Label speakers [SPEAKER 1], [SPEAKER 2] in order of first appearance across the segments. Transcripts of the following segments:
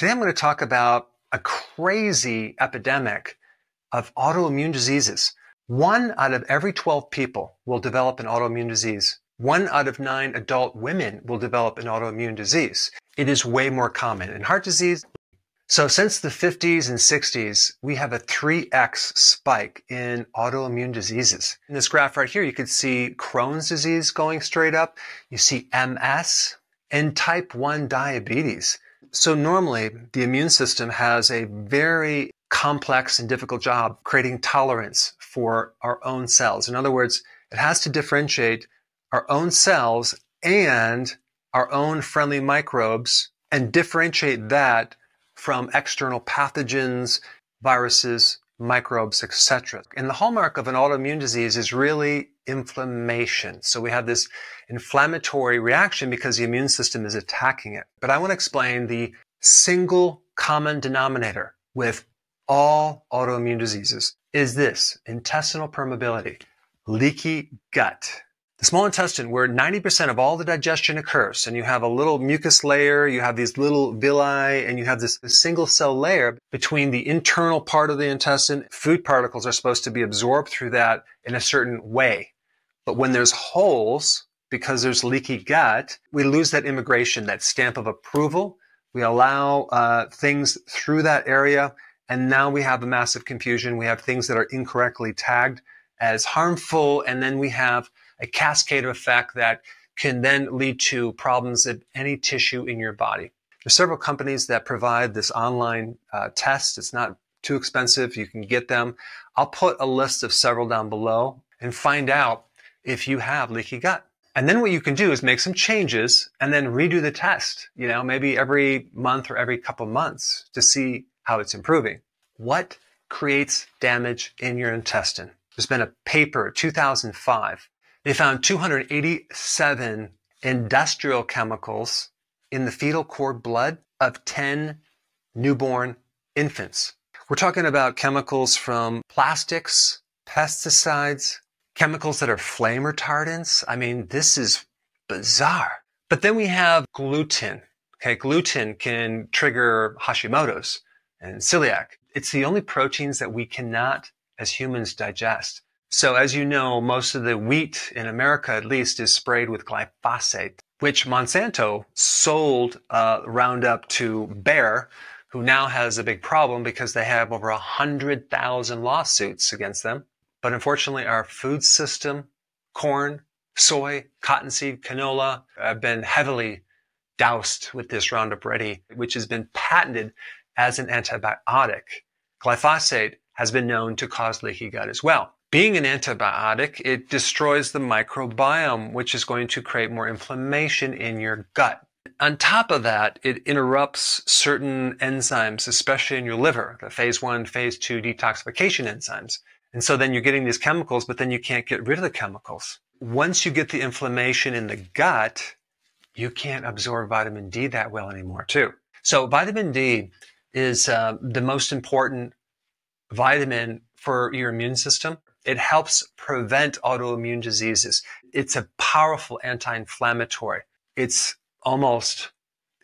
[SPEAKER 1] Today I'm going to talk about a crazy epidemic of autoimmune diseases. One out of every 12 people will develop an autoimmune disease. One out of nine adult women will develop an autoimmune disease. It is way more common in heart disease. So since the 50s and 60s, we have a 3x spike in autoimmune diseases. In this graph right here, you can see Crohn's disease going straight up. You see MS and type 1 diabetes. So normally the immune system has a very complex and difficult job creating tolerance for our own cells. In other words, it has to differentiate our own cells and our own friendly microbes and differentiate that from external pathogens, viruses, microbes, etc. And the hallmark of an autoimmune disease is really inflammation. So we have this inflammatory reaction because the immune system is attacking it. But I want to explain the single common denominator with all autoimmune diseases is this intestinal permeability, leaky gut. The small intestine, where 90% of all the digestion occurs, and you have a little mucus layer, you have these little villi, and you have this, single cell layer between the internal part of the intestine. Food particles are supposed to be absorbed through that in a certain way. But when there's holes, because there's leaky gut, we lose that immigration, that stamp of approval. We allow uh, things through that area, and now we have a massive confusion. We have things that are incorrectly tagged as harmful, and then we have a cascade effect that can then lead to problems in any tissue in your body. There's several companies that provide this online uh, test. It's not too expensive. You can get them. I'll put a list of several down below and find out if you have leaky gut. And then what you can do is make some changes and then redo the test, you know, maybe every month or every couple months to see how it's improving. What creates damage in your intestine? There's been a paper, 2005, they found 287 industrial chemicals in the fetal cord blood of 10 newborn infants. We're talking about chemicals from plastics, pesticides, chemicals that are flame retardants. I mean, this is bizarre. But then we have gluten. Okay, gluten can trigger Hashimoto's and celiac. It's the only proteins that we cannot, as humans, digest. So as you know, most of the wheat in America, at least, is sprayed with glyphosate, which Monsanto sold uh, Roundup to Bayer, who now has a big problem because they have over 100,000 lawsuits against them. But unfortunately, our food system, corn, soy, cottonseed, canola have been heavily doused with this Roundup Ready, which has been patented as an antibiotic. Glyphosate has been known to cause leaky gut as well being an antibiotic, it destroys the microbiome, which is going to create more inflammation in your gut. On top of that, it interrupts certain enzymes, especially in your liver, the phase one, phase two detoxification enzymes. And so then you're getting these chemicals, but then you can't get rid of the chemicals. Once you get the inflammation in the gut, you can't absorb vitamin D that well anymore, too. So vitamin D is uh, the most important vitamin for your immune system. It helps prevent autoimmune diseases. It's a powerful anti-inflammatory. It's almost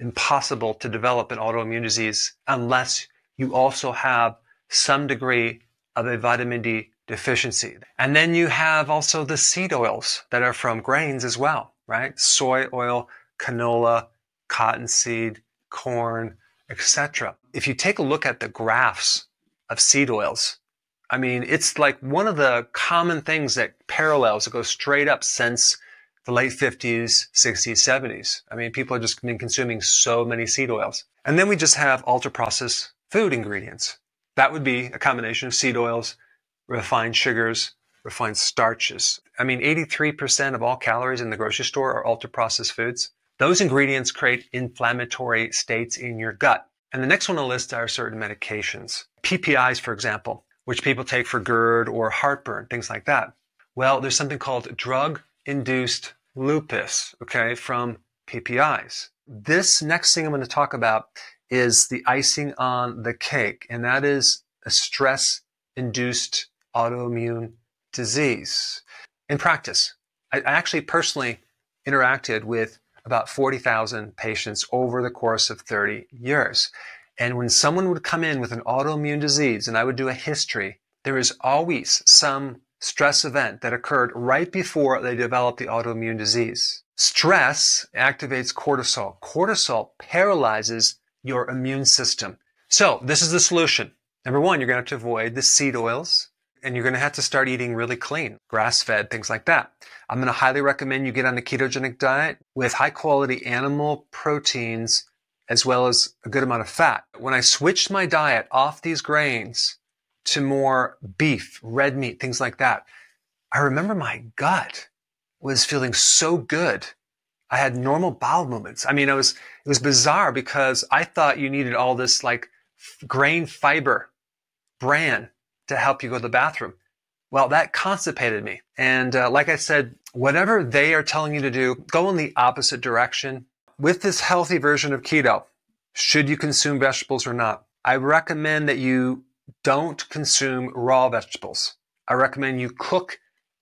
[SPEAKER 1] impossible to develop an autoimmune disease unless you also have some degree of a vitamin D deficiency. And then you have also the seed oils that are from grains as well, right? Soy oil, canola, cottonseed, corn, etc. If you take a look at the graphs of seed oils, I mean, it's like one of the common things that parallels that goes straight up since the late 50s, 60s, 70s. I mean, people have just been consuming so many seed oils. And then we just have ultra processed food ingredients. That would be a combination of seed oils, refined sugars, refined starches. I mean, 83% of all calories in the grocery store are ultra processed foods. Those ingredients create inflammatory states in your gut. And the next one on the list are certain medications. PPIs, for example, which people take for GERD or heartburn, things like that. Well, there's something called drug induced lupus, okay, from PPIs. This next thing I'm going to talk about is the icing on the cake, and that is a stress induced autoimmune disease. In practice, I actually personally interacted with about 40,000 patients over the course of 30 years. And when someone would come in with an autoimmune disease and I would do a history, there is always some stress event that occurred right before they developed the autoimmune disease. Stress activates cortisol. Cortisol paralyzes your immune system. So this is the solution. Number one, you're going to have to avoid the seed oils and you're going to have to start eating really clean, grass fed, things like that. I'm going to highly recommend you get on a ketogenic diet with high quality animal proteins as well as a good amount of fat. When I switched my diet off these grains to more beef, red meat, things like that, I remember my gut was feeling so good. I had normal bowel movements. I mean, it was, it was bizarre because I thought you needed all this like grain fiber bran to help you go to the bathroom. Well, that constipated me. And uh, like I said, whatever they are telling you to do, go in the opposite direction with this healthy version of keto, should you consume vegetables or not? I recommend that you don't consume raw vegetables. I recommend you cook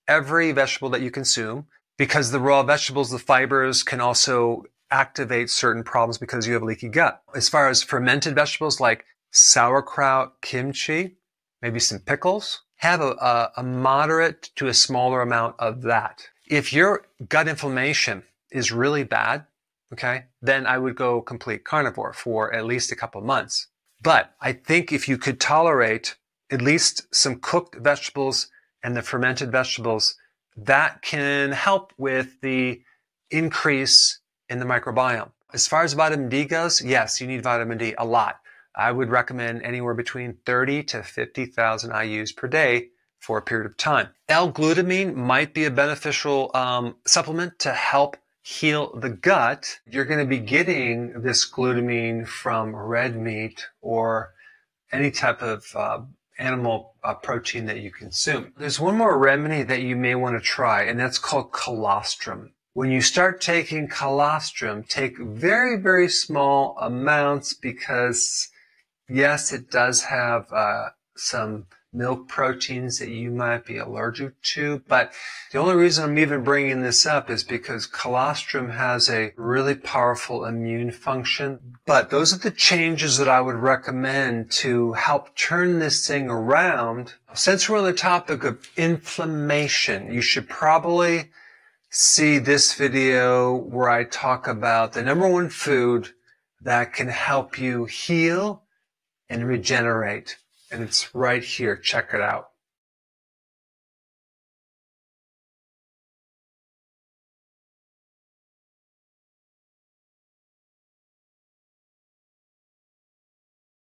[SPEAKER 1] every vegetable that you consume because the raw vegetables, the fibers can also activate certain problems because you have a leaky gut. As far as fermented vegetables like sauerkraut, kimchi, maybe some pickles, have a, a, a moderate to a smaller amount of that. If your gut inflammation is really bad, okay, then I would go complete carnivore for at least a couple months. But I think if you could tolerate at least some cooked vegetables and the fermented vegetables, that can help with the increase in the microbiome. As far as vitamin D goes, yes, you need vitamin D a lot. I would recommend anywhere between 30 to 50,000 IUs per day for a period of time. L-glutamine might be a beneficial um, supplement to help heal the gut, you're going to be getting this glutamine from red meat or any type of uh, animal uh, protein that you consume. There's one more remedy that you may want to try, and that's called colostrum. When you start taking colostrum, take very, very small amounts because yes, it does have uh, some milk proteins that you might be allergic to. But the only reason I'm even bringing this up is because colostrum has a really powerful immune function. But those are the changes that I would recommend to help turn this thing around. Since we're on the topic of inflammation, you should probably see this video where I talk about the number one food that can help you heal and regenerate and it's right here. Check it out.